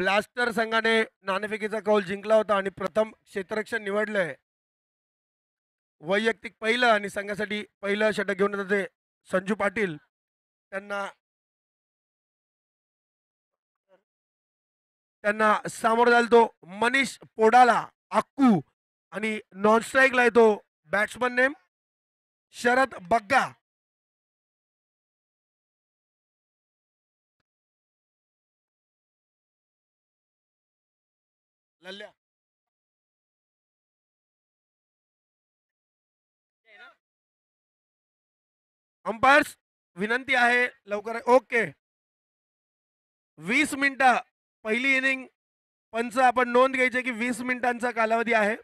Blaster संघाने नाणेफेकीचा कौल जिंकला होता आणि प्रथम क्षेत्ररक्षण निवडलंय वैयक्तिक पहिलं आणि संघासाठी पहिलं षटक घेऊन जाते संजू पाटील त्यांना त्यांना सामोर तो मनीष पोडाला अक्कू आणि नॉन स्ट्राईकला येतो batsman name Sharad Bagga Lalya umpires विनंती आहे लवकर ओके वीस मिनिटं पहिली इनिंग पंच आपण नोंद घ्यायची की वीस मिनिटांचा कालावधी आहे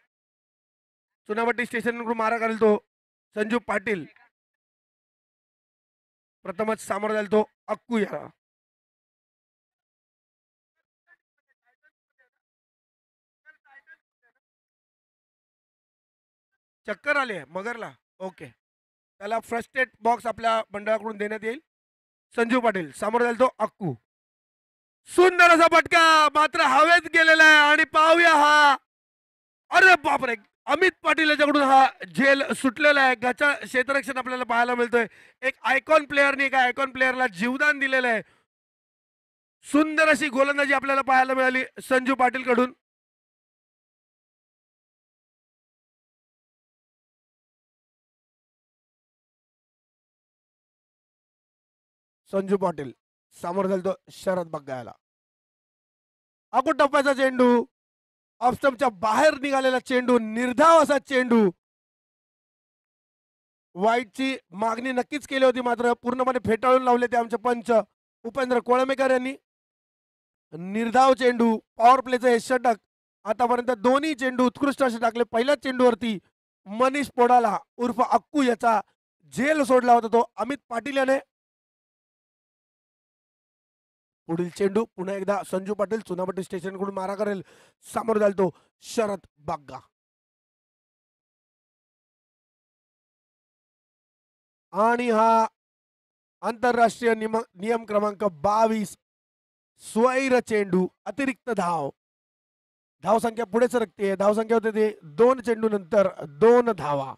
चुनावटी स्टेशनकडून मारा करेल तो संजू पाटील प्रथमच सामोरा झाला तो अक्कू याला चक्कर आले मगरला ओके त्याला फर्स्ट एड बॉक्स आपल्या मंडळाकडून देण्यात येईल संजू पाटील समोर जाईल तो अक्कू सुंदर असा पटका मात्र हवेत गेलेला आहे आणि पाहूया हा अरे बापरे अमित पाटील याच्याकडून हा जेल सुटलेला आहे गचा क्षेत्ररक्षण आपल्याला पाहायला मिळतोय एक आयकॉन प्लेअरने एका आयकॉन प्लेअरला जीवदान दिलेलं आहे सुंदर अशी गोलंदाजी आपल्याला पाहायला मिळाली संजू पाटील कडून संजू पाटील सामोर तो शरद बग्गायला अकुट टप्प्याचा चेंडू ऑफस्टमच्या बाहेर निघालेला चेंडू निर्धाव असा चेंडू वाईटची मागणी नक्कीच केली होती मात्र पूर्णपणे फेटाळून लावले ते आमचे पंच उपेंद्र कोळमेकर यांनी निर्धाव चेंडू पॉवर प्लेचं हे षटक आतापर्यंत दोन्ही चेंडू उत्कृष्ट असे टाकले पहिल्याच चेंडूवरती मनीष पोडाला उर्फ अक्कू याचा झेल सोडला होता तो अमित पाटील याने पुढील चेंडू पुन्हा एकदा संजू पाटील चुनापट्टी स्टेशनकडून मारा करेल सामोर तो शरद बाग्गा आणि हा आंतरराष्ट्रीय नियम नियम क्रमांक बावीस स्वैर चेंडू अतिरिक्त धाव धावसंख्या पुढे सरकते धावसंख्या होते ते दोन चेंडू नंतर दोन धावा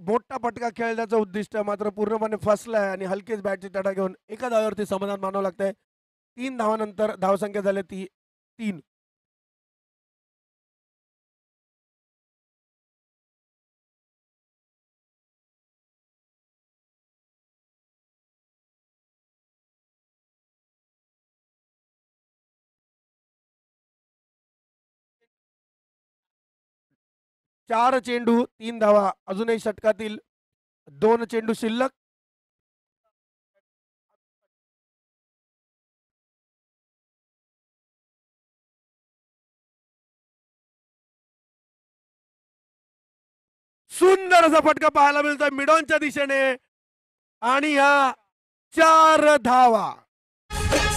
मोठा पटका खेळण्याचं उद्दिष्ट मात्र पूर्णपणे फसलं आहे आणि हलकेच बॅटची तटा घेऊन एका धावावरती समाधान मानावं लागतंय तीन धावानंतर धावसंख्या झाली ती तीन चार चेंडू तीन धावा अजूनही षटकातील दोन चेंडू शिल्लक सुंदर असा फटका पाहायला मिळतोय मिडॉनच्या दिशेने आणि हा चार धावा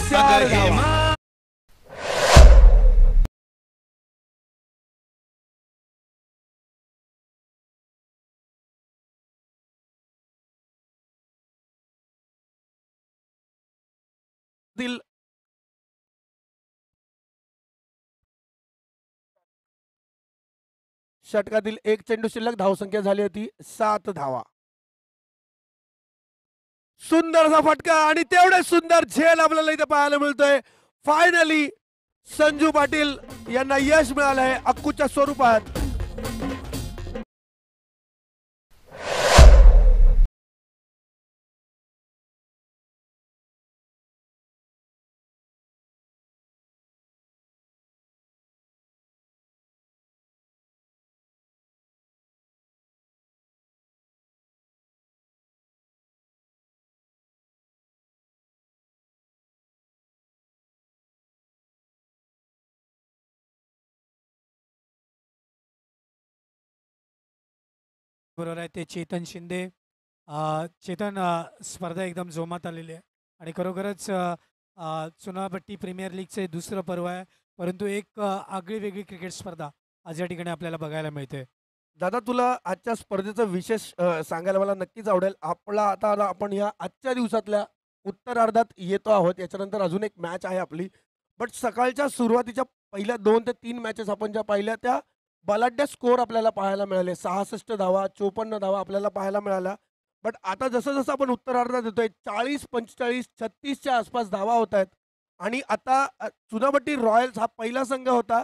चार धावा दिल षटकातील एक चेंडू शिल्लक धावसंख्या झाली होती सात धावा सुंदरचा फटका आणि तेवढे सुंदर झेल आपल्याला इथे पाहायला मिळतोय फायनली संजू पाटील यांना यश मिळालं आहे अक्कूच्या स्वरूपात बरोबर आहे ते चेतन शिंदे चेतन स्पर्धा एकदम जोमात आलेली आहे आणि खरोखरच चुनापट्टी प्रीमियर लीगचे दुसरं पर्व आहे परंतु एक आगळी वेगळी क्रिकेट स्पर्धा आज या ठिकाणी आपल्याला बघायला मिळते दादा तुला आजच्या स्पर्धेचं विशेष सांगायला मला नक्कीच आवडेल आपला आता आपण या आजच्या दिवसातल्या उत्तरार्धात येतो आहोत याच्यानंतर अजून एक मॅच आहे आपली बट सकाळच्या सुरुवातीच्या पहिल्या दोन ते तीन मॅचेस आपण ज्या पाहिल्या त्या बलाढ्य स्कोअर आपल्याला पाहायला मिळाले सहासष्ट धावा चोपन्न धावा आपल्याला पाहायला मिळाल्या बट आता जसं जसं आपण उत्तरार्धात येतोय चाळीस पंचेचाळीस छत्तीसच्या आसपास धावा होत आहेत आणि आता चुनाभट्टी रॉयल्स हा पहिला संघ होता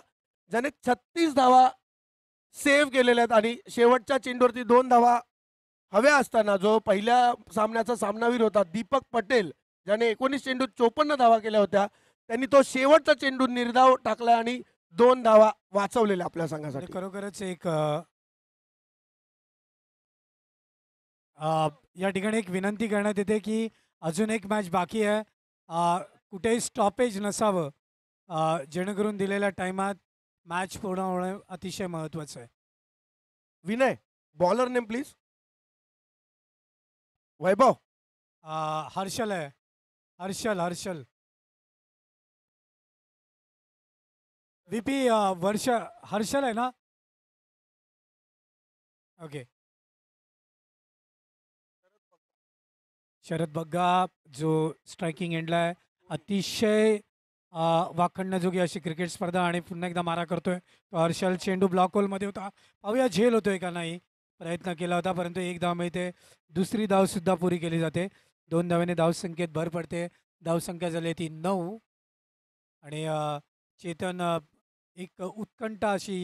ज्याने छत्तीस धावा सेव्ह केलेल्या आहेत आणि शेवटच्या चेंडूवरती दोन धावा हव्या असताना जो पहिल्या सामन्याचा सामनावीर होता दीपक पटेल ज्याने एकोणीस चेंडूत चोपन्न धावा केल्या होत्या त्यांनी तो शेवटचा चेंडू निर्धाव टाकला आणि दोन धावा वाचवलेल्या आपल्या संघासाठी म्हणजे खरोखरच एक या ठिकाणी एक विनंती करण्यात येते की अजून एक मॅच बाकी आहे कुठेही स्टॉपेज नसावं जेणेकरून दिलेल्या टायमात मॅच पूर्ण होणं अतिशय महत्वाचं आहे Vinay bowler name please Vaibhav Harshal आहे हर्षल हर्षल पी वर्ष हर्षल आहे ना ओके शरद बग्गा जो स्ट्राइकिंग एंडला आहे अतिशय वाखडण्याजोगी अशी क्रिकेट स्पर्धा आणि पुन्हा एकदा मारा करतोय तो हर्षल चेंडू ब्लॉक होलमध्ये होता पाहूया झेल होतोय का नाही प्रयत्न केला होता परंतु एक धाव मिळते दुसरी धावसुद्धा पुरी केली जाते दोन धावेने धावसंख्येत भर पडते धावसंख्या झाली ती नऊ आणि चेतन एक उत्कंठा अशी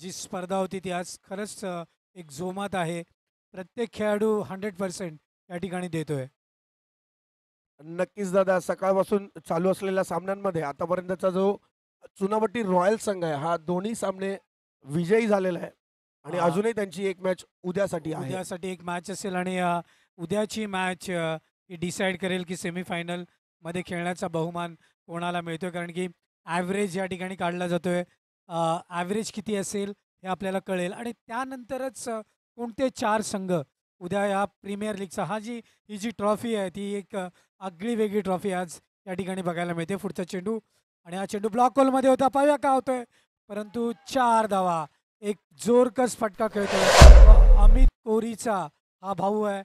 जी स्पर्धा होती ती आज खरंच एक जोमात आहे प्रत्येक खेळाडू हंड्रेड पर्सेंट या ठिकाणी देतोय नक्कीच दादा सकाळपासून चालू असलेल्या सामन्यांमध्ये आतापर्यंतचा जो चुनावटी रॉयल संघ आहे हा दोन्ही सामने विजयी झालेला आहे आणि अजूनही त्यांची एक मॅच उद्यासाठी आहे उद्यासाठी एक मॅच असेल आणि उद्याची मॅच ही डिसाईड करेल की सेमीफायनल मध्ये खेळण्याचा बहुमान कोणाला मिळतोय कारण की ॲव्हरेज या ठिकाणी काढला जातोय ॲव्हरेज किती असेल हे आपल्याला कळेल आणि त्यानंतरच कोणते चार संघ उद्या या प्रीमियर लीगचा हा जी ही जी ट्रॉफी आहे ती एक आगळी वेगळी ट्रॉफी आज या ठिकाणी बघायला मिळते पुढचा चेंडू आणि हा चेंडू ब्लॉक होलमध्ये होता पाहूया का होतोय परंतु चार धावा एक जोरकस फटका खेळतोय अमित कोरीचा हा भाऊ आहे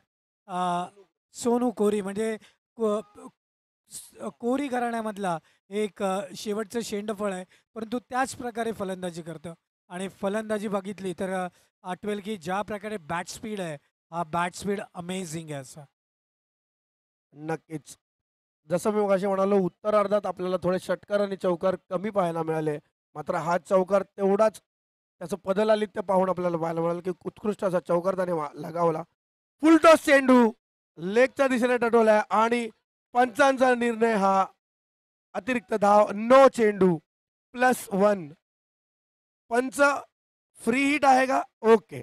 सोनू कोरी म्हणजे कोरी घराण्यामधला एक शेवटचं शेंडफळ आहे परंतु त्याच प्रकारे फलंदाजी करतं आणि फलंदाजी बघितली तर आठवेल की ज्या प्रकारे बॅट स्पीड आहे हा बॅट स्पीड अमेझिंग आहे असा नक्कीच जसं मी असे म्हणालो उत्तरार्धात आपल्याला थोडे षटकार आणि चौकार कमी पाहायला मिळाले मात्र हा चौकार तेवढाच त्याचं पदलालित्य पाहून आपल्याला पाहायला मिळालं की उत्कृष्ट असा चौकार त्याने लगावला फुलटॉस चेंडू लेगच्या दिशेने टटवला आणि पंचांचा निर्णय हा अतिरिक्त धाव नो चेंडू प्लस वन पंच फ्री हिट आहे का ओके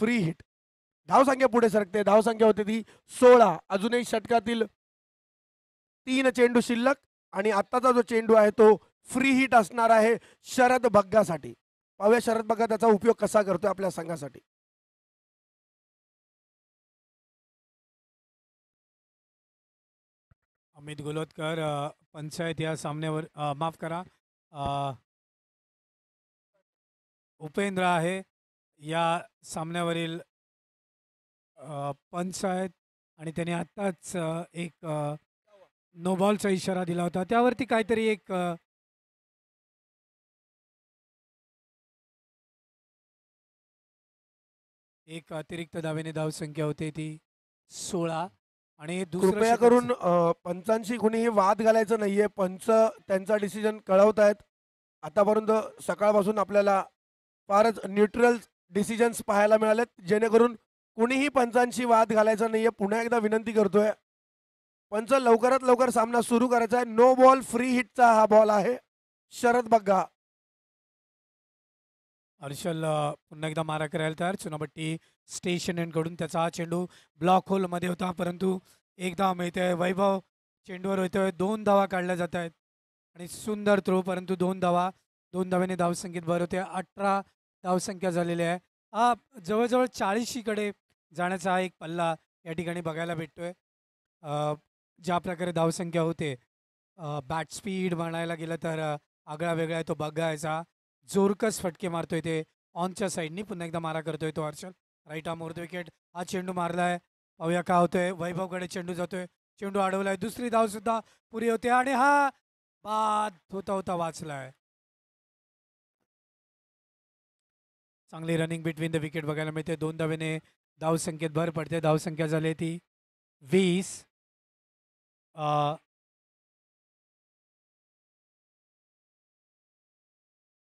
फ्री हिट धावसंख्या पुढे सरकते धावसंख्या होते ती सोळा अजूनही षटकातील तीन चेंडू शिल्लक आणि आत्ताचा जो चेंडू आहे तो फ्री हिट असणार आहे शरद भग्गासाठी पाहूया शरद भग्गा त्याचा उपयोग कसा करतोय आपल्या संघासाठी अमित गोलोतकर पंचायत या सामन्यावर माफ करा उपेंद्र आहे या सामन्यावरील पंचायत आणि त्यांनी आत्ताच एक नोबॉलचा इशारा दिला होता त्यावरती काहीतरी एक एक अतिरिक्त दावेने संख्या होती ती सोळा आणि कृपया करून पंचांशी कुणीही वाद घालायचं नाहीये पंच त्यांचा डिसिजन कळवत आहेत आतापर्यंत सकाळपासून आपल्याला फारच न्यूट्रल डिसिजन्स पाहायला मिळालेत जेणेकरून कुणीही पंचांशी वाद घालायचा नाहीये पुन्हा एकदा विनंती करतोय पंच लवकरात लवकर सामना सुरू करायचा आहे नो बॉल फ्री हिटचा हा बॉल आहे शरद बग्गा हर्षल पुन्हा एकदा मारा करायला तर चुनापट्टी स्टेशन एंडकडून त्याचा हा चेंडू ब्लॉक होलमध्ये होता परंतु एकदा धाव मिळते वैभव चेंडूवर होतोय दोन धावा काढल्या जात आहेत आणि सुंदर थ्रो परंतु दोन धावा दोन धाव्याने धावसंख्येत भर होते अठरा धावसंख्या झालेली आहे हा जवळजवळ चाळीशीकडे जाण्याचा एक पल्ला या ठिकाणी बघायला भेटतोय ज्या प्रकारे धावसंख्या होते बॅट स्पीड म्हणायला गेलं तर आगळा वेगळा तो बघायचा जोरकस फटके मारतोय ते ऑनच्या साईडनी पुन्हा एकदा मारा करतोय तो हर्षल राईट आम विकेट हा चेंडू मारलाय पाहूया का होतोय वैभवकडे चेंडू जातोय चेंडू अडवलाय दुसरी धाव सुद्धा पुरी होते आणि हा बाद होता होता वाचलाय चांगली रनिंग बिटवीन द विकेट बघायला मिळते दोन धावेने धाव संख्येत भर पडते धाव संख्या झाली ती वीस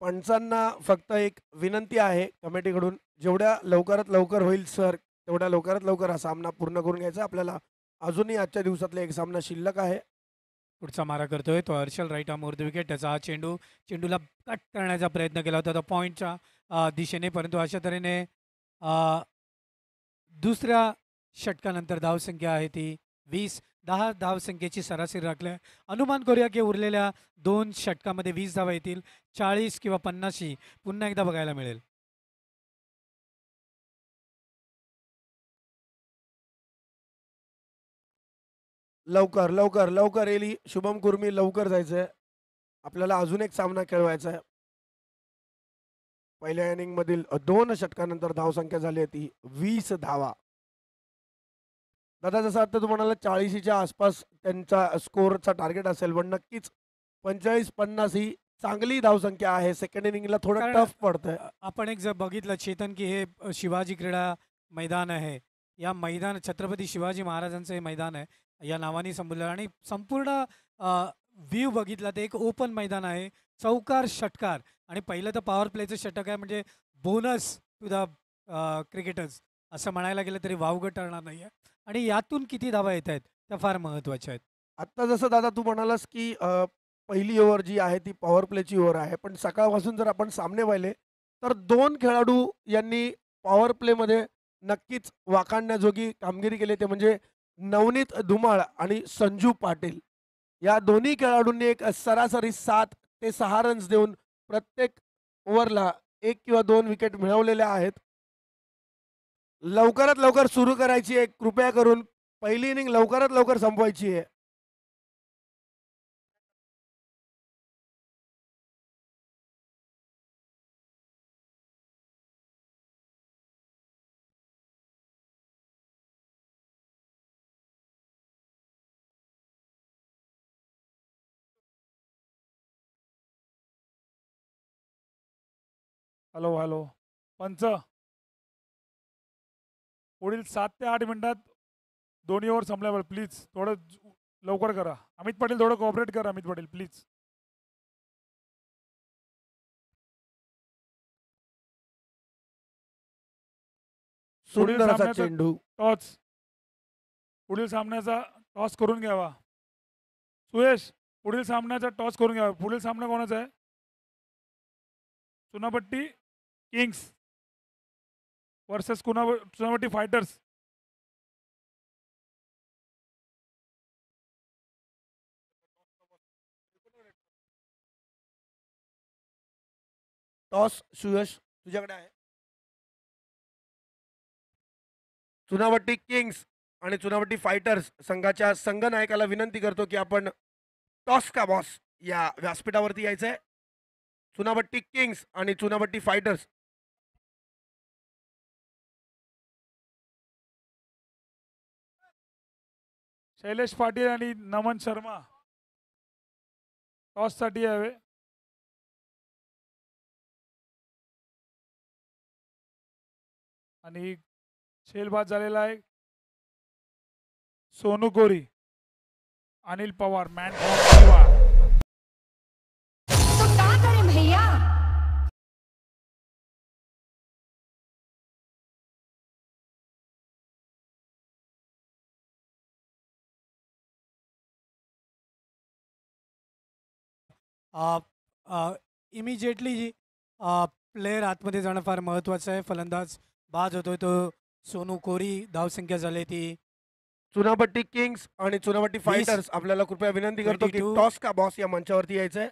पंचांना फक्त एक विनंती आहे कमिटीकडून जेवढ्या लवकरात लवकर होईल सर तेवढ्या लवकरात लवकर हा सामना पूर्ण करून घ्यायचा आपल्याला अजूनही आजच्या दिवसातला एक सामना शिल्लक आहे पुढचा मारा करतोय तो हर्षल राईट आम मोर्द विकेट त्याचा हा चेंडू चेंडूला कट करण्याचा प्रयत्न केला होता तो पॉईंटच्या दिशेने परंतु अशा तऱ्हेने दुसऱ्या षटकानंतर धावसंख्या आहे ती वीस दहा धावसंख्येची सरासरी राखल्या आहे अनुमान करूया की उरलेल्या दोन षटकामध्ये वीस धावा येतील चाळीस किंवा पन्नाशी पुन्हा एकदा बघायला मिळेल लवकर लवकर लवकर येली शुभम कुर्मी लवकर जायचंय आपल्याला अजून एक सामना खेळवायचा आहे पहिल्या इनिंगमधील दोन षटकानंतर धावसंख्या झाली ती वीस धावा दादा जसं आता तू म्हणाला चाळीशीच्या आसपास त्यांचा स्कोरचा टार्गेट असेल पण नक्कीच पंचेचाळीस पन्नास ही चांगली धावसंख्या आहे सेकंड इनिंगला थोडं टफ पडतंय आपण एक जर बघितलं चेतन की हे शिवाजी क्रीडा मैदान आहे या मैदान छत्रपती शिवाजी महाराजांचं हे मैदान आहे या नावाने संबोधलं आणि संपूर्ण व्ह्यू बघितला ते एक ओपन मैदान आहे चौकार षटकार आणि पहिलं तर पॉवर प्लेचं षटक आहे म्हणजे बोनस टू द क्रिकेटर्स असं म्हणायला गेलं तरी वावगं ठरणार नाही आहे आणि यातून किती धावा येत आहेत त्या फार महत्वाच्या आहेत आत्ता जसं दादा तू म्हणालास की पहिली ओव्हर जी आहे ती पॉवर प्लेची ओव्हर आहे पण सकाळपासून जर आपण सामने पाहिले तर दोन खेळाडू यांनी पॉवर प्लेमध्ये नक्कीच वाकाणण्याजोगी कामगिरी केली ते म्हणजे नवनीत धुमाळ आणि संजू पाटील या दोन्ही खेळाडूंनी एक सरासरी सात ते सहा रन्स देऊन प्रत्येक ओव्हरला एक किंवा दोन विकेट मिळवलेल्या आहेत लवकरात लवकर सुरू करायची आहे कृपया करून पहिली इनिंग लवकरात लवकर संपवायची आहे हॅलो हॅलो पंच पुढील सात ते आठ मिनिटात दोन्ही ओव्हर संपल्यावर प्लीज थोडं लवकर करा अमित पाटील थोडं कॉपरेट करा अमित पाटील प्लीज टॉस पुढील सामन्याचा टॉस करून घ्यावा सुयश पुढील सामन्याचा टॉस करून घ्यावा पुढील सामना कोणाचा आहे चुनापट्टी किंग्स वर्सेस कुणा चुनावटी फायटर्स टॉस सुयश तुझ्याकडे आहे चुनावटी किंग्स आणि चुनावटी फायटर्स संघाच्या संघनायकाला विनंती करतो की आपण टॉस का बॉस या व्यासपीठावरती यायचंय चुनावट्टी किंग्स आणि चुनावट्टी फायटर्स शैलेश पाटील आणि नमन शर्मा टॉससाठी यावे आणि शेलबाद झालेला आहे Sonu Kori Anil Pawar man immediately player आतमध्ये जाणं फार महत्त्वाचं आहे फलंदाज बाद होतोय तो सोनू कोरी धावसंख्या झाली ती चुनापट्टी किंग्स आणि चुनापट्टी फायटर्स आपल्याला कृपया विनंती करतो की टॉस का बॉस या मंचावरती यायचं आहे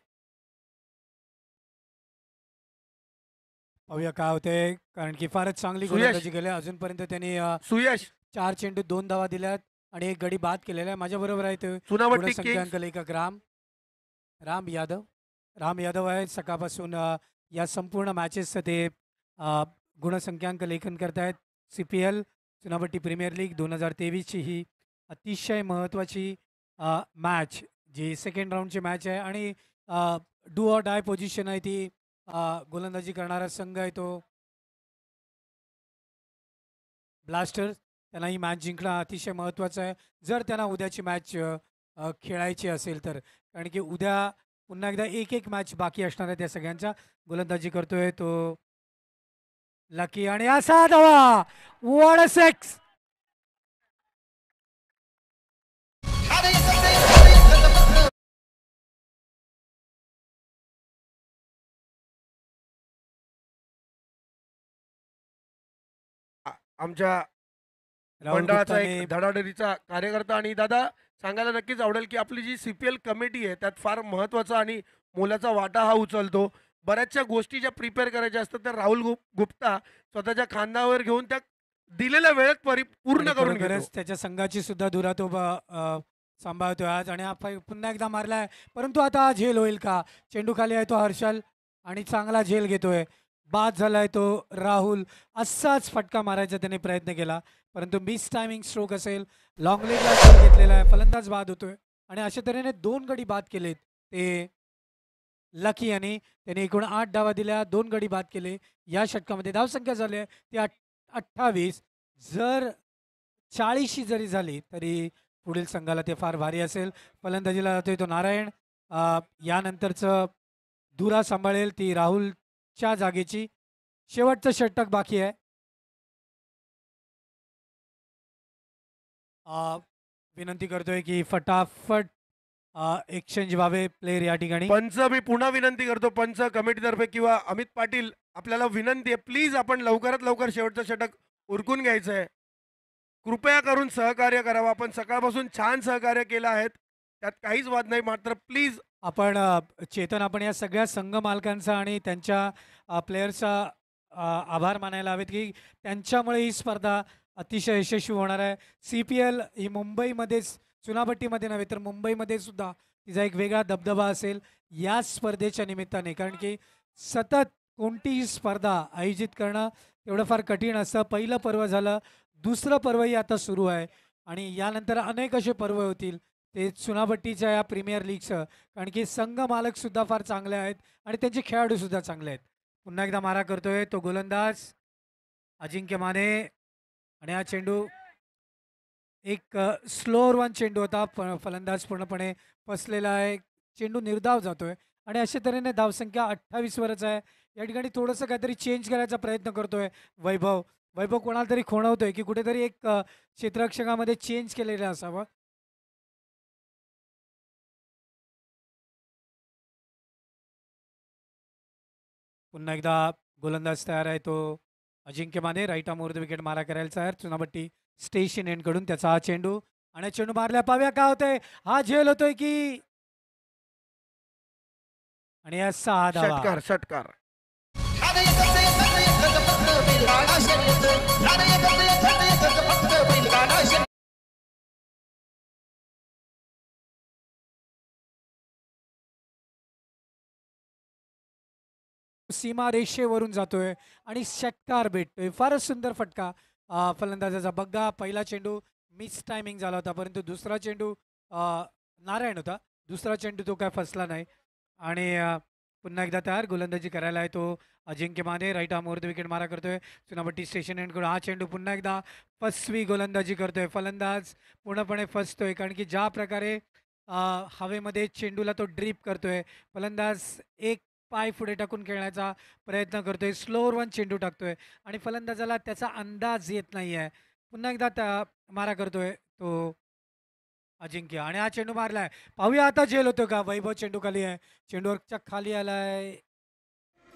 पाहूया काय होते कारण की फारच चांगली गोलंदाजी केली अजूनपर्यंत त्यांनी सुयश चार चेंडू दोन धावा दिल्यात आणि एक गडी बाद केलेला आहे माझ्या बरोबर आहे ते चुनापट्टी राम राम यादव राम यादव आहेत सकाळपासून या संपूर्ण मॅचेसचं ते गुणसंख्यांक लेखन करत आहेत C P L Chunabhatti premier league दोन हजार तेवीसची ही अतिशय महत्त्वाची मॅच जी सेकंड राऊंडची मॅच आहे आणि डू ऑर डाय पोझिशन आहे ती गोलंदाजी करणारा संघ आहे तो ब्लास्टर त्यांना ही मॅच जिंकणं अतिशय महत्त्वाचं आहे जर त्यांना उद्याची मॅच खेळायची असेल तर कारण की उद्या पुन्हा एकदा एक एक मॅच बाकी असणार आहे त्या सगळ्यांचा गोलंदाजी करतोय तो लकी आणि असा दवा वॉड सेक्स आमच्या मंडळाचा एक धडाडरीचा कार्यकर्ता आणि दादा सांगायला नक्कीच आवडेल की आपली जी सी पी एल कमिटी आहे त्यात फार महत्त्वाचा आणि मोलाचा वाटा हा उचलतो बऱ्याचशा गोष्टी ज्या प्रिपेअर करायच्या असतात त्या राहुल गुप गुप्ता स्वतःच्या खांदावर घेऊन त्या दिलेल्या वेळेत परिपूर्ण पूर्ण करून गरज त्याच्या संघाची सुद्धा धुरा तो सांभाळतोय आज आणि पुन्हा एकदा मारलाय परंतु आता झेल होईल का चेंडू खाली आहे तो हर्षल आणि चांगला झेल घेतोय बाद झालाय तो राहुल असाच फटका मारायचा त्याने प्रयत्न केला परंतु मिस टायमिंग स्ट्रोक असेल लाँग स्ट्रोक घेतलेला आहे फलंदाज बाद होतोय आणि अशा तऱ्हेने दोन गडी बाद केलेत ते लकी यांनी त्याने एकूण आठ धावा दिल्या दोन गडी बाद केले या षटकामध्ये धावसंख्या झाली आहे ती अठ्ठावीस जर चाळीसशी जरी झाली तरी पुढील संघाला ते फार भारी असेल फलंदाजीला जातोय तो नारायण यानंतरचं दुरा सांभाळेल ती राहुलच्या जागेची शेवटचं षटक बाकी आहे विनंती करतोय की फटाफट एक्सचेंज व्हावे प्लेयर या ठिकाणी पंच मी पुन्हा विनंती करतो पंच कमिटीतर्फे किंवा अमित पाटील आपल्याला विनंती आहे प्लीज आपण लवकरात लवकर शेवटचं षटक उरकून घ्यायचं आहे कृपया करून सहकार्य करावं आपण सकाळपासून छान सहकार्य केलं आहेत त्यात काहीच वाद नाही मात्र प्लीज आपण चेतन आपण या सगळ्या संघ मालकांचा आणि त्यांच्या प्लेयर्सचा आभार मानायला हवेत की त्यांच्यामुळे ही स्पर्धा अतिशय यशस्वी होणार आहे सी पी एल ही मुंबईमध्येच चुनाभट्टीमध्ये नव्हे तर मुंबईमध्ये सुद्धा तिचा एक वेगळा दबदबा असेल या स्पर्धेच्या निमित्ताने कारण की सतत कोणतीही स्पर्धा आयोजित करणं तेवढं फार कठीण असतं पहिलं पर्व झालं दुसरं पर्वही आता सुरू आहे आणि यानंतर अनेक असे पर्व होतील ते चुनाभट्टीच्या या प्रीमियर लीगचं कारण की संघ मालकसुद्धा फार चांगले आहेत आणि त्यांचे खेळाडूसुद्धा चांगले आहेत पुन्हा एकदा मारा करतोय तो गोलंदाज अजिंक्य माने आणि हा चेंडू एक स्लोअर वन चेंडू होता फलंदाज पूर्णपणे फसलेला आहे चेंडू निर्धाव जातोय आणि अशा तऱ्हेने धावसंख्या अठ्ठावीसवरच आहे या ठिकाणी थोडंसं काहीतरी चेंज करायचा प्रयत्न करतोय वैभव वैभव कोणाला तरी खोणवतोय की कुठेतरी एक क्षेत्ररक्षकामध्ये चेंज केलेलं असावं पुन्हा एकदा गोलंदाज तयार आहे तो Ajinkya Mane right arm wicket मारा करायचा आहे चुनाबट्टी स्टेशन कडून त्याचा हा चेंडू आणि चेंडू मारल्या पाव्या का होते हा झेल होतोय की आणि सहा धावा षटकार षटकार सीमारेषेवरून जातोय आणि षटकार भेटतोय फारच सुंदर फटका फलंदाजाचा बग्गा पहिला चेंडू मिस टायमिंग झाला होता परंतु दुसरा चेंडू नारायण होता दुसरा चेंडू तो काय फसला नाही आणि पुन्हा एकदा तयार गोलंदाजी करायला आहे तो Ajinkya Mane right arm wicket मारा करतोय चुनाभट्टी स्टेशन एंडकडून हा चेंडू पुन्हा एकदा फसवी गोलंदाजी करतोय फलंदाज पूर्णपणे फसतोय कारण की ज्या प्रकारे हवेमध्ये चेंडूला तो ड्रीप करतोय फलंदाज एक पाय पुढे टाकून खेळण्याचा प्रयत्न करतोय स्लोअर वन चेंडू टाकतोय आणि फलंदाजाला त्याचा अंदाज येत नाही आहे पुन्हा एकदा त्या मारा करतोय तो अजिंक्य आणि हा चेंडू मारलाय पाहूया आता जेल होतो का वैभव चेंडू खाली आहे चेंडूवर खाली आलाय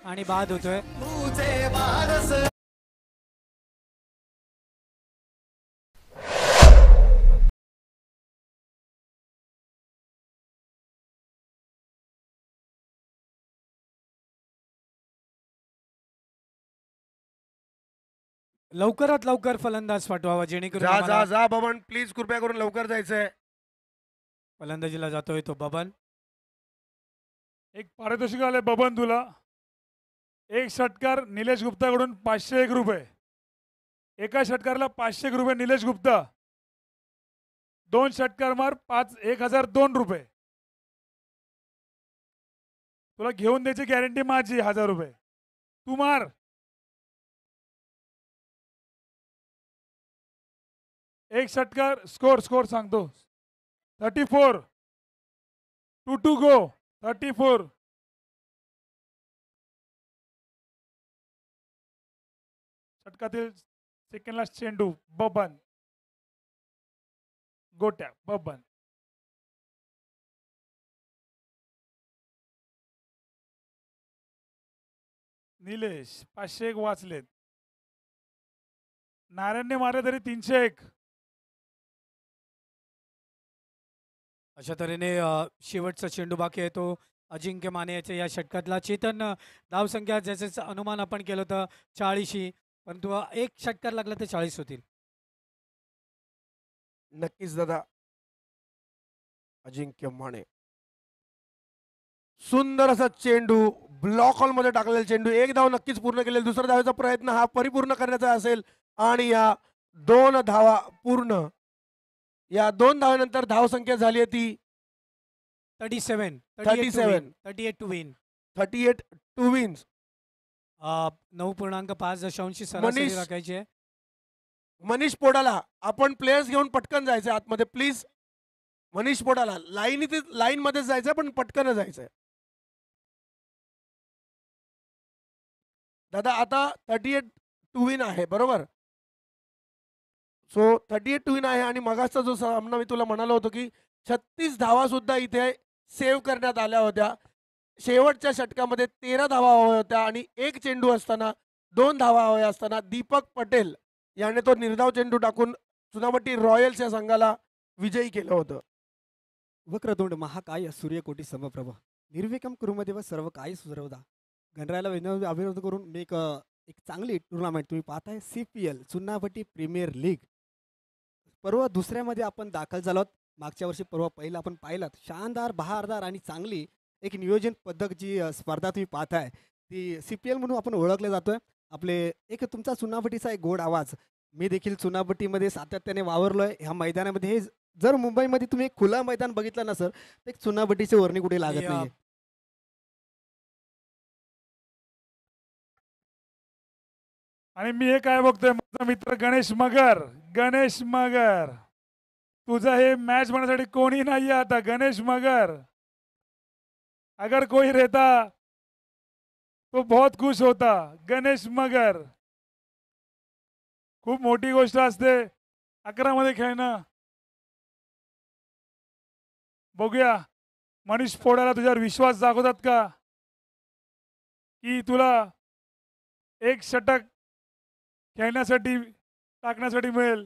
आणि बाद होतोय लवकरात लवकर फलंदाज पाठवावा जेणेकरून जा जा जा प्लीज कृपया करून लवकर जायचंय फलंदाजीला जातोय तो बबन एक पारितोषिक आले बबन तुला एक षटकार निलेश गुप्ताकडून पाचशे एक रुपये एका षटकारला पाचशे एक रुपये निलेश गुप्ता दोन षटकार मार पाच एक हजार दोन रुपये तुला घेऊन द्यायची गॅरंटी माझी हजार रुपये तू मार एक षटकार स्कोर स्कोर सांगतो thirty four two to go thirty four षटकातील सेकंड लास्ट चेंडू बबन गोट्या बबन निलेश पाचशे एक वाचलेत नारायणने मारले तरी तीनशे एक अशा तऱ्हेने शेवटचा चेंडू बाकी आहे तो अजिंक्य माने याच्या या षटकातला चेतन धावसंख्या ज्याचं अनुमान आपण केलं होतं चाळीशी परंतु एक षटकार लागला तर चाळीस होतील नक्कीच दादा अजिंक्य माने सुंदर असा चेंडू ब्लॉक हॉल मध्ये टाकलेला चेंडू एक धाव नक्कीच पूर्ण केलेला दुसरा धावेचा प्रयत्न हा परिपूर्ण करण्याचा असेल आणि या दोन धावा पूर्ण या दोन धावानंतर धाव संख्या झाली आहे ती thirty seven 37. Thirty eight to win thirty eight to win नऊ पूर्णांक पाच दशांशी मनीष. मनीष पोडाला आपण प्लेयर्स घेऊन पटकन जायचं आतमध्ये प्लीज मनीष पोडाला लाईन इथे लाईन मध्ये जायचं पण पटकन जायचंय दादा आता थर्टी एट टू विन आहे बरोबर so thirty eight to in आहे आणि मगाचा जो सामना मी तुला म्हणालो होतो की छत्तीस सुद्धा इथे सेव्ह करण्यात आल्या होत्या शेवटच्या षटकामध्ये तेरा धावा हव्या होत्या आणि एक चेंडू असताना दोन धावा हव्या असताना दीपक पटेल याने तो निर्धाव चेंडू टाकून चुनावटी रॉयल्स या संघाला विजयी केलं होतं वक्रतोंड महाकाय सूर्यकोटी समप्रभ निर्विकम कुरुमदेव सर्व काय सुरवदा गणरायाला विनोद अभिनंदन करून मी एक एक चांगली टुर्नामेंट तुम्ही पाहताय C P L premier league परवा दुसऱ्यामध्ये आपण दाखल झालो मागच्या वर्षी परवा पहिला आपण पाहिलात शानदार बहारदार आणि चांगली एक नियोजन पद्धत जी स्पर्धा तुम्ही पाहताय ती सी पी एल म्हणून आपण ओळखले जातोय आपले एक तुमचा चुनावटीचा एक गोड आवाज मी देखील चुनाबटीमध्ये सातत्याने वावरलोय ह्या मैदानामध्ये हे जर मुंबईमध्ये तुम्ही एक खुला मैदान बघितलं ना सर तर एक चुनाबटीचे वर्णी कुठे लागत नाही आणि मी हे काय बघतोय माझा मित्र गणेश मगर गणेश मगर तुझं हे मॅच म्हणण्यासाठी कोणी नाही आता गणेश मगर अगर कोई रहता तो बहुत खुश होता गणेश मगर खूप मोठी गोष्ट असते अकरा मध्ये खेळणं बघूया मनीष फोडाला तुझ्यावर विश्वास दाखवतात का की तुला एक षटक खेळण्यासाठी टाकण्यासाठी मिळेल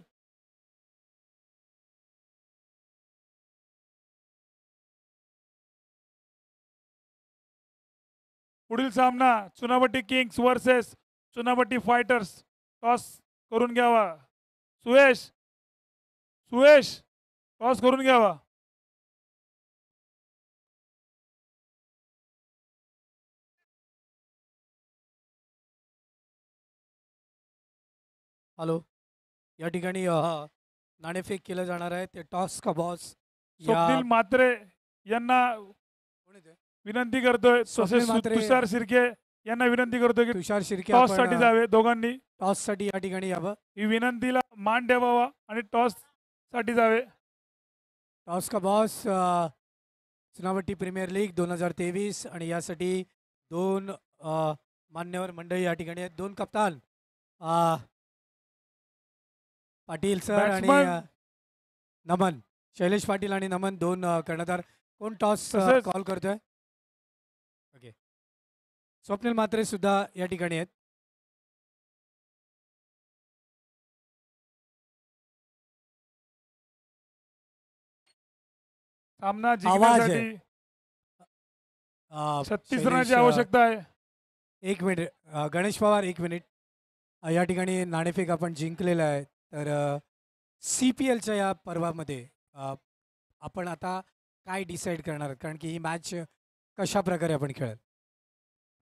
पुढील सामना Chunabhatti kings versus Chunabhatti fighters toss करून घ्यावा सुयश सुयश टॉस करून घ्यावा हॅलो या ठिकाणी नाणेफेक केलं जाणार आहे ते टॉस का बॉस या मात्रे यांना विनंती करतोय तुषार शिर्के यांना विनंती करतोय की तुषार शिर्के टॉस साठी जावे दोघांनी टॉस साठी या ठिकाणी यावं ही विनंतीला मान द्यावा आणि टॉस साठी जावे टॉस का बॉस चुनावटी प्रीमियर लीग दोन हजार तेवीस आणि यासाठी दोन मान्यवर मंडळी या ठिकाणी आहेत दोन कप्तान पाटील सर आणि नमन शैलेश पाटील आणि नमन दोन कर्णधार कोण टॉस कॉल करतोय ओके स्वप्नील मात्रे सुद्धा या ठिकाणी आहेत सामना आवाज छत्तीस आवश्यकता आहे एक मिनिट गणेश पवार एक मिनिट या ठिकाणी नाणेफेक आपण जिंकलेला आहे तर सी पी एलच्या या पर्वामध्ये आपण आता काय डिसाईड करणार कारण की ही मॅच कशा प्रकारे आपण खेळत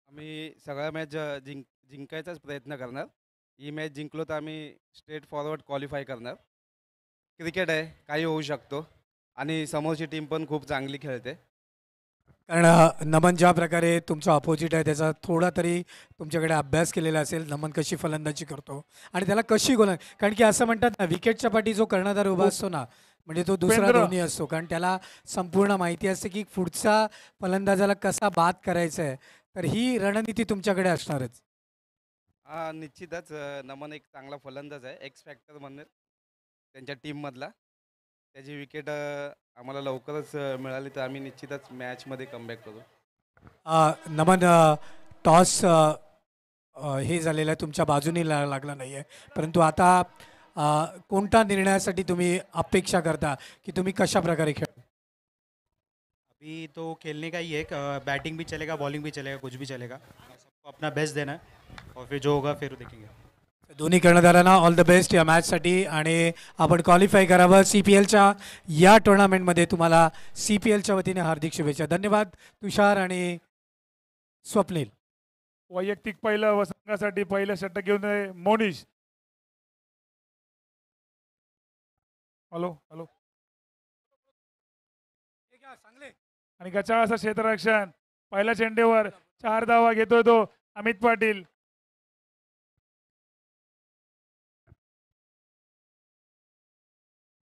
आम्ही सगळ्या मॅच जिंक जिंकायचाच प्रयत्न करणार ही मॅच जिंकलो तर आम्ही स्ट्रेट फॉरवर्ड क्वालिफाय करणार क्रिकेट आहे काही होऊ शकतो आणि समोरची टीम पण खूप चांगली खेळते कारण नमन ज्या प्रकारे तुमचा अपोजिट आहे त्याचा थोडा तरी तुमच्याकडे अभ्यास केलेला असेल नमन कशी फलंदाजी करतो आणि त्याला कशी गोल कारण की असं म्हणतात ना विकेटच्या पाठी जो कर्णधार उभा असतो ना म्हणजे तो दुसरा धोनी असतो कारण त्याला संपूर्ण माहिती असते की पुढचा फलंदाजाला कसा बाद करायचा आहे तर ही रणनीती तुमच्याकडे असणारच हा निश्चितच नमन एक चांगला फलंदाज आहे एक्स फॅक्टर म्हणून त्यांच्या टीममधला त्याची विकेट आम्हाला लवकरच मिळाली तर आम्ही निश्चितच मॅचमध्ये कमबॅक करू नमन टॉस हे झालेलं आहे तुमच्या बाजूने लागला नाही आहे परंतु आता कोणत्या कोणता निर्णयासाठी तुम्ही अपेक्षा करता की तुम्ही कशा प्रकारे खेळ अभि तो खेलने काही ही बॅटिंग बी भी चलेगा बॉलिंग भी चलेगा कुछ भी चलेगा सबको अपना बेस्ट देना और फिर जो होगा फिर देखेंगे दोन्ही कर्णधारांना ऑल द बेस्ट या मॅचसाठी आणि आपण क्वालिफाय करावं सी पी एलच्या या टुर्नामेंटमध्ये तुम्हाला सी पी एलच्या वतीने हार्दिक शुभेच्छा धन्यवाद तुषार आणि स्वप्नील वैयक्तिक पहिलं व संघासाठी पहिलं षटक घेऊन मोनिश हॅलो हॅलो आणि गचा असं क्षेत्ररक्षण पहिल्या चेंडेवर चार धावा घेतोय तो अमित पाटील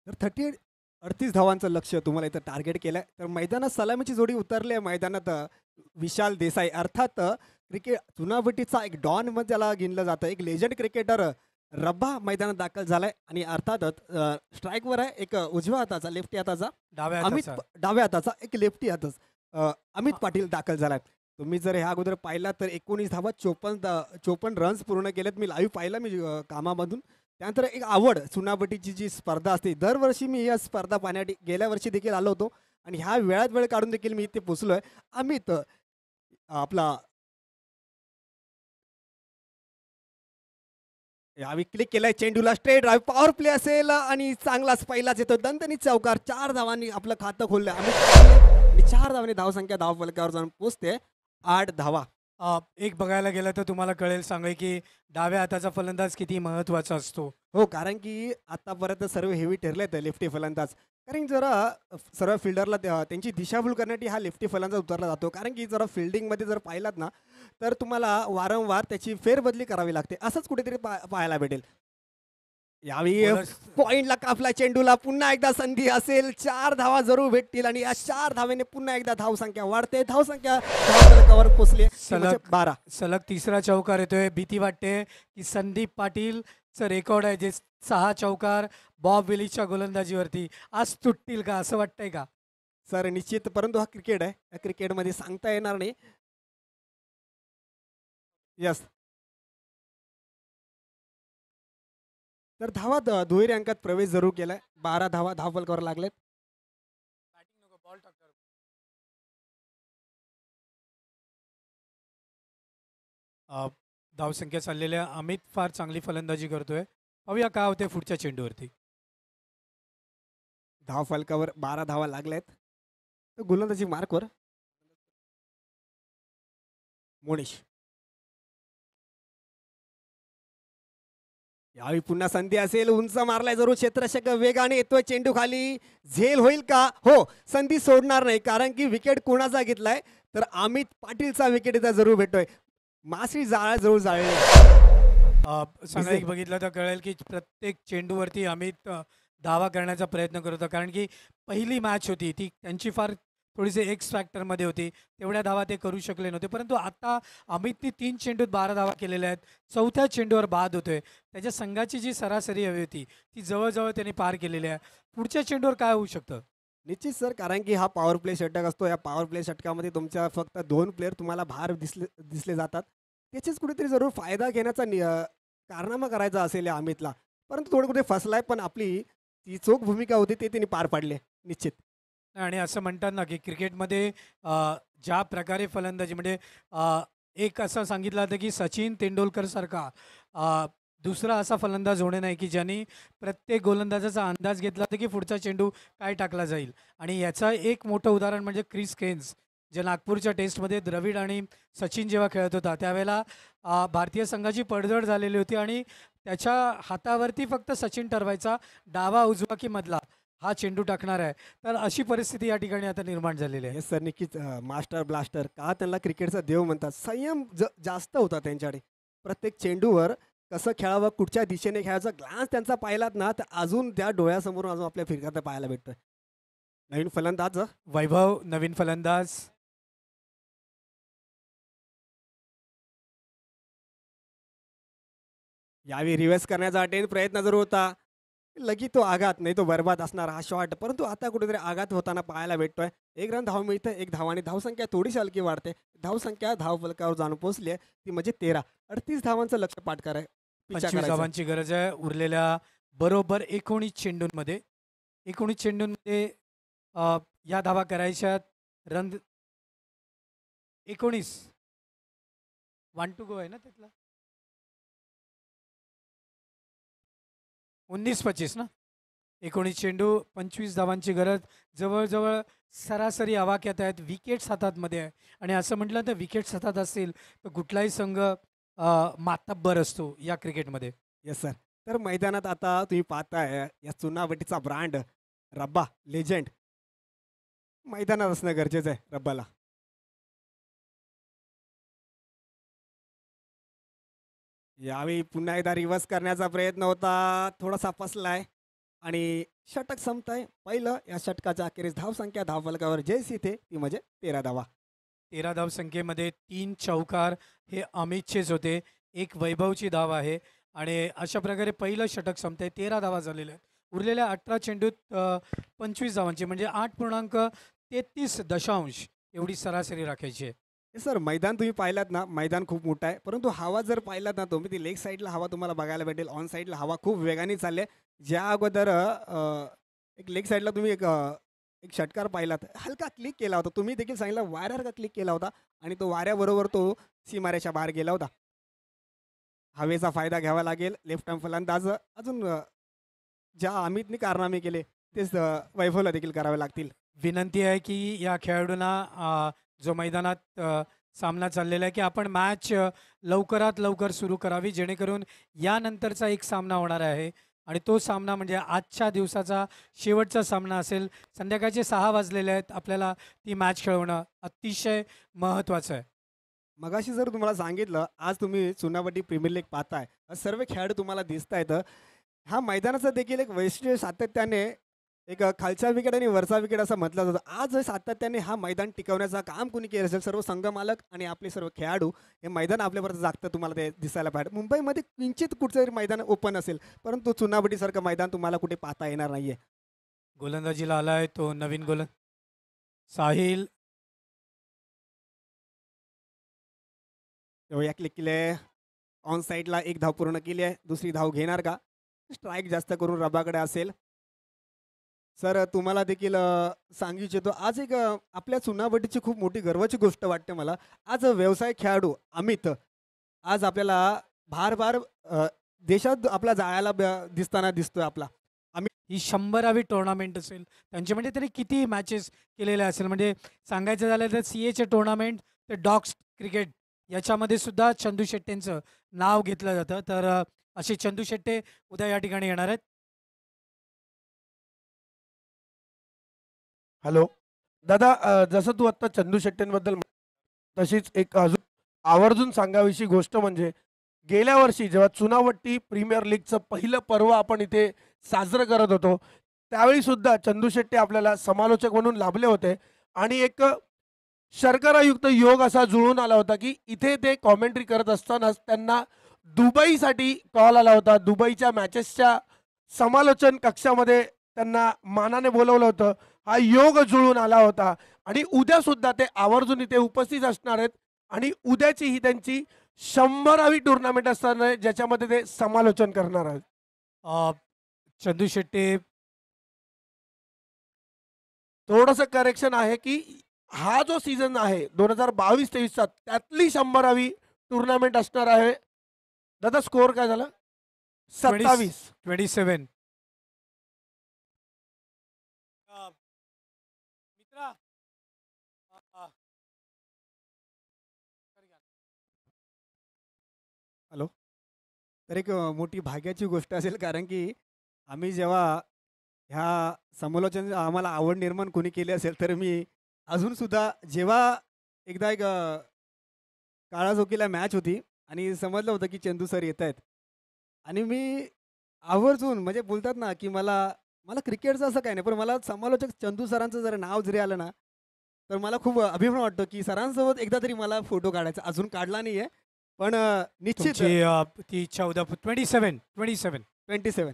तर थर्टी अडतीस धावांचं लक्ष तुम्हाला इथं टार्गेट केलं तर मैदानात सलामीची जोडी उतरली आहे मैदानात विशाल देसाई अर्थात क्रिकेट चुनावटीचा एक डॉन मग ज्याला गिनलं जातं एक लेजंड क्रिकेटर रब्बा मैदानात दाखल झालाय आणि अर्थातच स्ट्राईकवर आहे एक उजव्या हाताचा लेफ्टी हाताचा डाव्या अमित डाव्या हाताचा एक लेफ्टी हातच अमित पाटील दाखल झालाय तुम्ही जर ह्या अगोदर पाहिला तर एकोणीस धावा चोपन्न चोपन्न रन्स पूर्ण केलेत मी लाईव्ह पाहिला मी कामामधून त्यानंतर एक आवड चुनापटीची जी स्पर्धा असते दरवर्षी मी या स्पर्धा पाहण्यासाठी गेल्या वर्षी देखील आलो होतो आणि ह्या वेळात वेळ काढून देखील मी इथे पोचलो आहे अमित आपला यावी क्लिक केलाय चेंडूला स्ट्रेट ड्राईव्ह पॉवर प्ले असेल आणि चांगलाच पहिलाच येतो दंतनी चौकार चार धावांनी आपलं खातं खोललं आणि चार धावांनी धावसंख्या धाव फलकावर जाऊन पोचते आठ धावा एक बघायला गेलं तर तुम्हाला कळेल सांगेल की डाव्या हाताचा फलंदाज किती महत्त्वाचा असतो. हो, कारण की आतापर्यंत सर्व हेवी ठरलेत लेफ्टी फलंदाज. कारण जरा सर्व फिल्डरला त्यांची दिशाभूल करण्यासाठी हा लेफ्टी फलंदाज उतरला जातो. कारण की जरा फिल्डिंगमध्ये जर पाहिलात ना, तर तुम्हाला वारंवार त्याची फेरबदली करावी लागते. असंच कुठेतरी पा पाहायला भेटेल. यावेळी पॉइंटला कापला चेंडूला पुन्हा एकदा संधी असेल चार धावा जरूर भेटतील आणि या चार धावेने पुन्हा एकदा धावसंख्या वाढते धावसंख्या कवर पोचले सलग म्हणजे बारा सलग तिसरा चौकार येतोय भीती वाटते की संदीप पाटीलचं रेकॉर्ड आहे जे सहा चौकार बॉब विलीच्या गोलंदाजीवरती आज तुटतील का असं वाटतंय का सर निश्चित परंतु हा क्रिकेट आहे या क्रिकेटमध्ये सांगता येणार नाही यस तर धावा दुहेरी अंकात प्रवेश जरूर केलाय बारा धावा धावफलकावर करावं लागलेत धावसंख्या चाललेल्या अमित फार चांगली फलंदाजी करतोय पाहूया काय होते पुढच्या चेंडूवरती धाव फलकावर बारा धावा लागल्यात गोलंदाजी मार्कवर मोनिश यावेळी पुन्हा संधी असेल उंच मारलाय जरूर क्षेत्रशक वेगाने येतोय चेंडू खाली झेल होईल का हो संधी सोडणार नाही कारण की विकेट कोणाचा घेतलाय तर अमित पाटीलचा विकेट इथं जरूर भेटतोय मासळी जाळा जरूर जाळे बघितलं तर कळेल की प्रत्येक चेंडूवरती अमित दावा करण्याचा प्रयत्न करत होता कारण की पहिली मॅच होती ती त्यांची फार थोडीसे एक्स फॅक्टरमध्ये होती तेवढ्या धावा ते करू शकले नव्हते परंतु आता अमितने तीन चेंडूत बारा धावा केलेल्या आहेत चौथ्या चेंडूवर बाद होतोय त्याच्या संघाची जी सरासरी हवी होती ती जवळजवळ त्यांनी पार केलेली आहे पुढच्या चेंडूवर काय होऊ शकतं निश्चित सर कारण की हा पॉवर प्ले षटक असतो या पॉवर प्ले षटकामध्ये तुमच्या फक्त दोन प्लेअर तुम्हाला भार दिसले दिसले जातात त्याचेच कुठेतरी जरूर फायदा घेण्याचा नि कारनामा करायचा असेल या अमितला परंतु थोडं कुठे फसलाय पण आपली जी चोख भूमिका होती ते त्यांनी पार पाडले निश्चित आणि असं म्हणतात ना की क्रिकेटमध्ये ज्या प्रकारे फलंदाजी म्हणजे एक असं सांगितलं होतं की सचिन तेंडुलकरसारखा दुसरा असा फलंदाज होणे नाही की ज्यांनी प्रत्येक गोलंदाजाचा अंदाज घेतला होता की पुढचा चेंडू काय टाकला जाईल आणि याचा एक मोठं उदाहरण म्हणजे क्रिस केन्स जे नागपूरच्या टेस्टमध्ये द्रविड आणि सचिन जेव्हा खेळत होता त्यावेळेला भारतीय संघाची पडझड झालेली होती आणि त्याच्या हातावरती फक्त सचिन ठरवायचा डावा उजवा की मधला हा चेंडू टाकणार आहे तर अशी परिस्थिती या ठिकाणी आता निर्माण झालेली आहे सर नक्कीच मास्टर ब्लास्टर का त्यांना क्रिकेटचा देव म्हणतात संयम ज जास्त होता त्यांच्याकडे प्रत्येक चेंडूवर कसं खेळावं कुठच्या दिशेने खेळायचा ग्लान्स त्यांचा पाहिलात ना तर अजून त्या डोळ्यासमोरून अजून आपल्या फिरकात पाहायला भेटतं नवीन फलंदाज वैभव नवीन फलंदाज यावेळी रिव्हर्स करण्याचा अटेन प्रयत्न जरूर होता लगी तो आघात नाही तो बर्बाद असणार हा शॉट परंतु आता कुठेतरी आघात होताना पाहायला भेटतोय एक रन धाव मिळतं एक धावाने धावसंख्या थोडीशी हलकी वाढते धावसंख्या धाव फलकावर जाऊन पोहोचली आहे ती म्हणजे तेरा अडतीस धावांचं लक्ष पाठकार आहे धावांची गरज आहे उरलेल्या बरोबर एकोणीस चेंडूंमध्ये एकोणीस चेंडूंमध्ये या धावा करायच्या रन एकोणीस वन टू गो आहे ना त्यातला उन्नीस पच्चीस ना एकोणीस चेंडू पंचवीस धावांची गरज जवळजवळ सरासरी आवाक्यात आहेत विकेट्स हातातमध्ये आहे आणि असं म्हटलं तर विकेट्स हातात असतील तर कुठलाही संघ मातब्बर असतो या क्रिकेटमध्ये येस सर तर मैदानात आता तुम्ही पाहताय या चुनावटीचा ब्रँड रब्बा लेजंड मैदानात असणं गरजेचं आहे रब्बाला यावेळी पुन्हा एकदा रिव्हर्स करण्याचा प्रयत्न होता थोडासा फसलाय आणि षटक आहे पहिलं या षटकाच्या अखेरीस धावसंख्या धावफलकावर जे सीथे ती म्हणजे तेरा धावा तेरा धावसंख्येमध्ये तीन चौकार हे अमितचेच होते एक वैभवची धाव आहे आणि अशा प्रकारे पहिलं षटक आहे तेरा धावा झालेल्या उरलेल्या अठरा चेंडूत पंचवीस धावांची म्हणजे आठ पूर्णांक तेहतीस दशांश एवढी सरासरी राखायची आहे सर मैदान तुम्ही पाहिलात ना मैदान खूप मोठं आहे परंतु हवा जर पाहिलात ना तुम्ही ती लेग साईडला हवा तुम्हाला बघायला भेटेल ऑन साइडला हवा खूप वेगाने चालले ज्या अगोदर एक लेग साईडला तुम्ही एक एक षटकार पाहिलात हलका क्लिक केला होता तुम्ही देखील सांगितलं वाऱ्यासारखा क्लिक केला होता आणि तो वाऱ्याबरोबर तो सीमाऱ्याच्या बाहेर गेला होता हवेचा फायदा घ्यावा लागेल लेफ्ट आर्म फलंदाज अजून ज्या अमितने कारनामे केले तेच वैभवला देखील करावे लागतील विनंती आहे की या खेळाडूंना जो मैदानात सामना चाललेला आहे की आपण मॅच लवकरात लवकर सुरू करावी जेणेकरून यानंतरचा एक सामना होणार आहे आणि तो सामना म्हणजे आजच्या दिवसाचा शेवटचा सामना असेल संध्याकाळचे सहा वाजलेले आहेत आपल्याला ती मॅच खेळवणं अतिशय महत्त्वाचं आहे मगाशी जर तुम्हाला सांगितलं आज तुम्ही चुनावटी प्रीमियर लीग पाहताय सर्व खेळाडू तुम्हाला दिसत आहेत हा मैदानाचा देखील एक वैशिष्ट्य सातत्याने एक खालचा विकेट आणि वरचा विकेट असं म्हटलं जातं आज सातत्याने हा मैदान टिकवण्याचं काम कुणी केलं असेल सर्व संघ मालक आणि आपले सर्व खेळाडू हे मैदान आपल्यापर्यंत जागतं तुम्हाला ते दिसायला पाहिजे मुंबईमध्ये किंचित कुठचं तरी मैदान ओपन असेल परंतु चुनावटीसारखं मैदान तुम्हाला कुठे पाहता येणार नाही आहे गोलंदाजीला आला आहे तो नवीन गोलंद साहिल या क्लिक केले ऑन साईडला एक धाव पूर्ण केली आहे दुसरी धाव घेणार का स्ट्राईक जास्त करून रबाकडे असेल सर तुम्हाला देखील सांगू इच्छितो आज एक आपल्या चुनावटीची खूप मोठी गर्वाची गोष्ट वाटते मला आज व्यवसाय खेळाडू अमित आज आपल्याला भार भार देशात आपला जाळायला दिसताना दिसतोय आपला ही शंभरावी टुर्नामेंट असेल त्यांचे म्हणजे तरी किती मॅचेस केलेल्या असेल म्हणजे सांगायचं झालं तर सी एचे टुर्नामेंट तर डॉक्स क्रिकेट याच्यामध्ये सुद्धा चंदू शेट्टेंचं नाव घेतलं जातं तर असे चंदू शेट्टे उद्या या ठिकाणी येणार आहेत हॅलो दादा जसं तू आत्ता चंदू शेट्टींबद्दल तशीच एक अजून आवर्जून सांगावीशी गोष्ट म्हणजे गेल्या वर्षी जेव्हा चुनावट्टी प्रीमियर लीगचं पहिलं पर्व आपण इथे साजरं करत होतो त्यावेळी सुद्धा चंदू शेट्टी आपल्याला समालोचक म्हणून लाभले होते आणि एक शर्करायुक्त योग असा जुळून आला होता की इथे ते कॉमेंट्री करत असतानाच त्यांना दुबईसाठी कॉल आला होता दुबईच्या मॅचेसच्या समालोचन कक्षामध्ये त्यांना मानाने बोलवलं होतं हा योग जुळून आला होता आणि उद्या सुद्धा ते आवर्जून इथे उपस्थित असणार आहेत आणि उद्याची ही त्यांची शंभरावी टुर्नामेंट असणार आहे ज्याच्यामध्ये ते समालोचन करणार आहेत चंदू शेट्टी थोडस करेक्शन आहे की हा जो सीझन आहे दोन हजार बावीस तेवीसचा त्यातली शंभरावी टुर्नामेंट असणार आहे दादा स्कोअर काय झाला सत्तावीस ट्वेंटी सेवन तर एक मोठी भाग्याची गोष्ट असेल कारण की आम्ही जेव्हा ह्या समालोचन आम्हाला आवड निर्माण कोणी केली असेल तर मी अजूनसुद्धा जेव्हा एकदा एक काळाजोकीला मॅच होती आणि समजलं होतं की चंदू सर येत आहेत आणि मी आवर्जून म्हणजे बोलतात ना की मला मला क्रिकेटचं असं काही नाही पण मला समालोचक चंदू सरांचं जर नाव जरी आलं ना तर मला खूप अभिमान वाटतो की सरांसोबत एकदा तरी मला फोटो काढायचा अजून काढला नाही आहे पण निश्चित ती चौदा twenty seven twenty seven twenty seven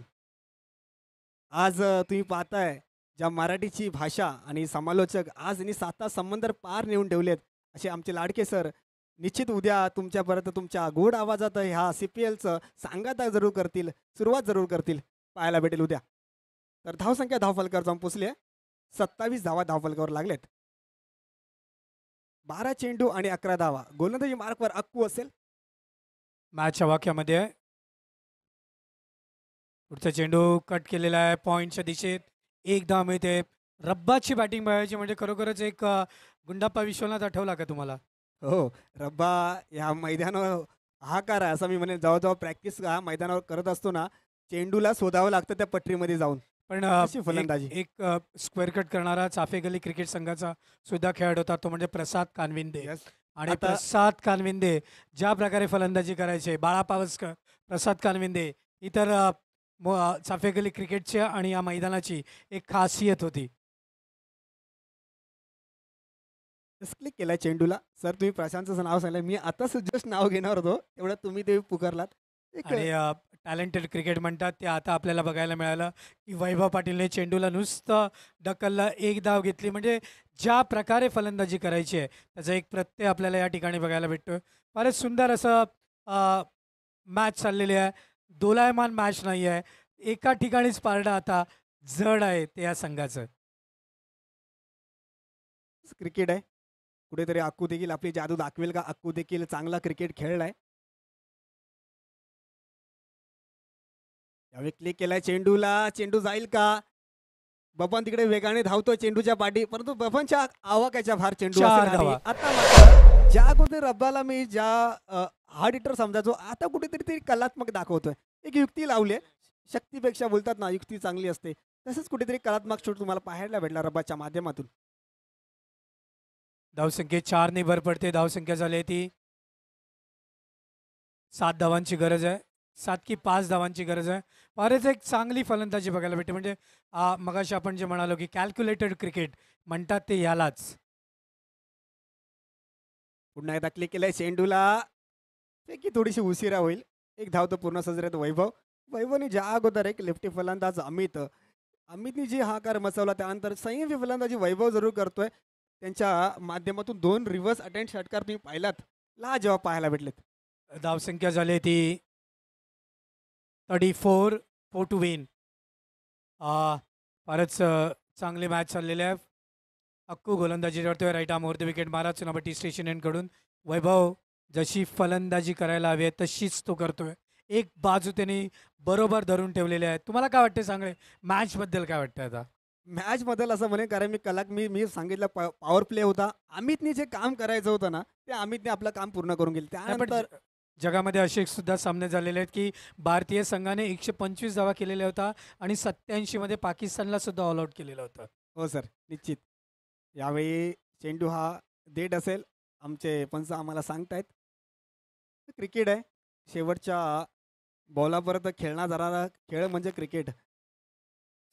आज तुम्ही पाहताय ज्या मराठीची भाषा आणि समालोचक आज आणि साता संबंध पार नेऊन ठेवलेत असे आमचे लाडके सर निश्चित उद्या तुमच्यापर्यंत तुमच्या गोड आवाजात ह्या सी पी एलचं सांगाता जरूर करतील सुरुवात जरूर करतील पाहायला भेटेल उद्या तर धावसंख्या धावफलकावर जाऊन पोचले सत्तावीस धावा धावफलकावर लागलेत बारा चेंडू आणि अकरा धावा गोलंदाजी मार्कवर अक्कू असेल मॅचच्या वाक्यामध्ये पुढचा चेंडू कट केलेला आहे पॉईंटच्या दिशेत एक येते रब्बाची बॅटिंग बघायची म्हणजे खरोखरच एक गुंडाप्पा विश्वनाथ आठवला का तुम्हाला हो रब्बा ह्या मैदानावर हाकार आहे असं मी म्हणे जवळजवळ प्रॅक्टिस हा मैदानावर करत असतो ना चेंडूला शोधावं लागतं त्या पटरीमध्ये जाऊन पण फलंदाजी एक, स्क्वेअर कट करणारा चाफे गली क्रिकेट संघाचा सुद्धा खेळाडू होता तो म्हणजे प्रसाद कानविंदे आणि प्रसाद कानविंदे ज्या प्रकारे फलंदाजी करायचे बाळा पावसकर प्रसाद कानविंदे इतर साफेकली क्रिकेटच्या आणि या मैदानाची एक खासियत होती क्लिक केला चेंडूला सर तुम्ही प्रशांतचं नाव सांगितलं मी आताच जस्ट नाव घेणार होतो एवढं तुम्ही ते पुकारलात टॅलेंटेड क्रिकेट म्हणतात ते आता आपल्याला बघायला मिळालं की वैभव पाटीलने चेंडूला नुसतं डकलला एक धाव घेतली म्हणजे ज्या प्रकारे फलंदाजी करायची आहे त्याचा एक प्रत्यय आपल्याला या ठिकाणी बघायला भेटतो फारच सुंदर असं मॅच चाललेली आहे दोलायमान मॅच नाही आहे एका ठिकाणीच स्पार्डा आता जड आहे ते या संघाचं क्रिकेट आहे कुठेतरी अक्कू देखील आपली जादू दाखवेल का अक्कू देखील चांगला क्रिकेट खेळला आहे क्लिक केलाय चेंडूला चेंडू जाईल का बबन तिकडे वेगाने धावतोय चेंडूच्या पाठी परंतु बपनच्या आवाक्याच्या भार चेंडू आता ज्या अगोदर रब्बाला मी ज्या हार्ड इटर समजायचो आता कुठेतरी तरी कलात्मक दाखवतोय एक युक्ती लावली शक्तीपेक्षा बोलतात ना युक्ती चांगली असते तसंच कुठेतरी कलात्मक शूट तुम्हाला पाहायला भेटला रब्बाच्या माध्यमातून चार चारने भर पडते धावसंख्या झाली ती सात धावांची गरज आहे सात की पाच धावांची गरज आहे फारच एक चांगली फलंदाजी बघायला भेटते म्हणजे मगाशी आपण जे म्हणालो की कॅल्क्युलेटेड क्रिकेट म्हणतात ते यालाच पुन्हा एकदा क्लिक केलंय चेंडूला की थोडीशी उशिरा होईल एक धाव तो पूर्ण सजरेत वैभव वैभवने ज्या अगोदर एक लेफ्टी फलंदाज अमित अमितने जी हाकार मचवला त्यानंतर संयमी फलंदाजी वैभव जरूर करतोय त्यांच्या माध्यमातून दोन रिव्हर्स अटेंड षटकार तुम्ही पाहिलात ला जेव्हा पाहायला भेटलेत धावसंख्या झाली ती thirty four four to win फारच चांगले मॅच चाललेले आहे अक्कू गोलंदाजी करतोय राईट आर्मवरती विकेट मारा चुनापटी स्टेशन एंडकडून वैभव जशी फलंदाजी करायला हवी आहे तशीच तो करतोय एक बाजू त्याने बरोबर धरून ठेवलेली आहे तुम्हाला काय वाटतं सांगळे मॅचबद्दल काय वाटतं आता मॅचबद्दल असं म्हणे कारण मी कलाक मी मी सांगितलं पॉवर प्ले होता अमितने जे काम करायचं होतं ना ते अमितने आपलं काम पूर्ण करून गेलं त्यानंतर जगामध्ये असे सुद्धा सामने झालेले आहेत की भारतीय संघाने एकशे पंचवीस धावा केलेल्या होता आणि सत्याऐंशीमध्ये पाकिस्तानला सुद्धा ऑल आउट केलेलं होतं हो सर निश्चित यावेळी चेंडू हा डेट असेल आमचे पंच आम्हाला सांगतायत क्रिकेट आहे शेवटच्या बॉलापर्यंत खेळणार जाणारा खेळ म्हणजे क्रिकेट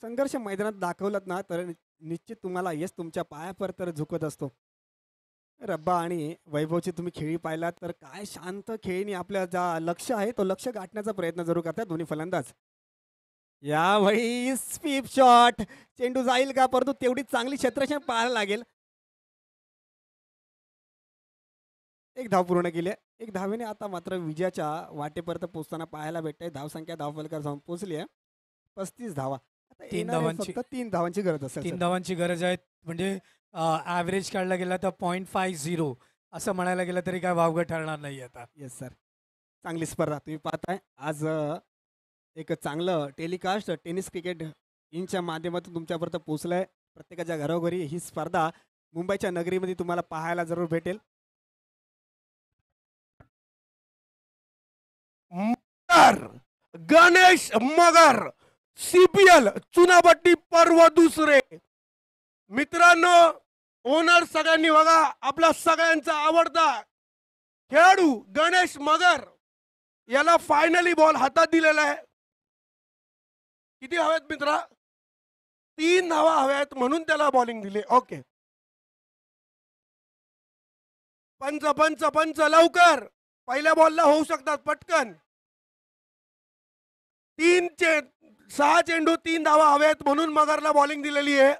संघर्ष मैदानात दाखवलात ना तर निश्चित तुम्हाला यश तुमच्या पायापर तर झुकत असतो रब्बा आणि वैभवची तुम्ही खेळी पाहिलात तर काय शांत खेळणी आपल्या ज्या लक्ष आहे तो लक्ष गाठण्याचा प्रयत्न जरूर करतात दोन्ही फलंदाज यावेळी स्वीप शॉट चेंडू जाईल का परंतु तेवढी चांगली क्षेत्र पाहायला लागेल एक धाव पूर्ण केली एक धावेने आता मात्र विजयाच्या वाटेपर्यंत पोहोचताना पाहायला भेटते धावसंख्या धावफलकर जाऊन पोहोचली आहे पस्तीस धावा तीन धावांची तीन धावांची गरज असेल तीन धावांची गरज आहे म्हणजे ॲव्हरेज काढला गेला तर पॉईंट फाय झिरो असं म्हणायला गेलं तरी काय वावगं ठरणार नाही आता येस सर चांगली स्पर्धा तुम्ही पाहताय आज एक चांगलं टेलिकास्ट टेनिस क्रिकेट इनच्या माध्यमातून तुमच्यापर्यंत पोचलं आहे प्रत्येकाच्या घरोघरी ही स्पर्धा मुंबईच्या नगरीमध्ये तुम्हाला पाहायला जरूर भेटेल गणेश मगर सीपीएल चुनाबट्टी पर्व दुसरे मित्रांनो ओनर सगळ्यांनी बघा आपला सगळ्यांचा आवडता खेळाडू गणेश मगर याला फायनली बॉल हातात दिलेला आहे किती हव्यात मित्रा तीन धावा हव्यात म्हणून त्याला बॉलिंग दिली ओके पंच पंच पंच लवकर पहिल्या बॉलला होऊ शकतात पटकन तीन चे सहा चेंडू तीन धावा हव्यात म्हणून मगरला बॉलिंग दिलेली आहे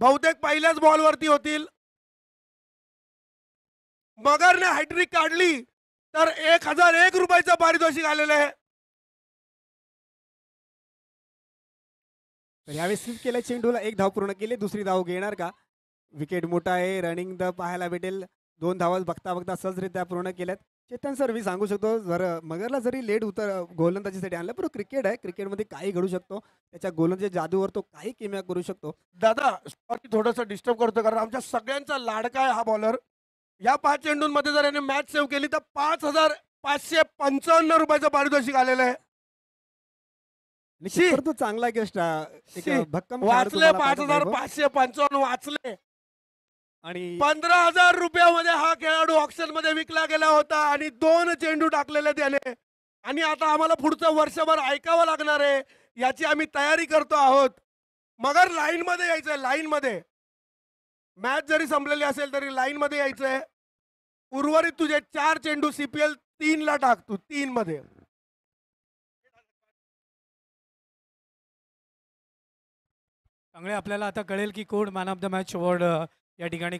बहुतेक पहिल्याच बॉलवरती होतील मगरने हॅट्रिक काढली तर एक हजार एक रुपयाचं पारितोषिक आलेलं आहे तर यावेळी स्विप चेंडूला एक धाव पूर्ण केली दुसरी धाव घेणार का विकेट मोठा आहे रनिंग द पाहायला भेटेल दोन धावाच बघता बघता सहजरित्या पूर्ण केल्यात चेतन सर मी सांगू शकतो जर मगरला जरी लेट उतर गोलंदाजीसाठी आणलं पण क्रिकेट आहे क्रिकेटमध्ये काही घडू शकतो त्याच्या गोलंदाजी जादूवर तो काही किमया करू शकतो दादा सॉरी थोडंसं डिस्टर्ब करतो कारण आमच्या सगळ्यांचा लाडका आहे हा बॉलर या पाच चेंडूंमध्ये जर याने मॅच सेव्ह केली तर पाच हजार पाचशे पंचावन्न रुपयाचं पारितोषिक आलेलं आहे निश्चित चांगला गेस्ट भक्कम वाचले पाच हजार पाचशे पंचावन्न वाचले आणि पंधरा हजार रुपयामध्ये हा खेळाडू ऑक्शन मध्ये विकला गेला होता आणि दोन चेंडू टाकलेले त्याने आणि आता आम्हाला पुढचं वर्षभर ऐकावं लागणार आहे याची आम्ही तयारी करतो आहोत मगर लाईन मध्ये यायचंय लाईन मध्ये मॅच जरी संपलेली असेल तरी लाईन मध्ये यायचंय उर्वरित तुझे चार चेंडू सीपीएल तीन ला टाक तू तीन मध्ये चांगले आपल्याला आता कळेल की कोण man of the match award या ठिकाणी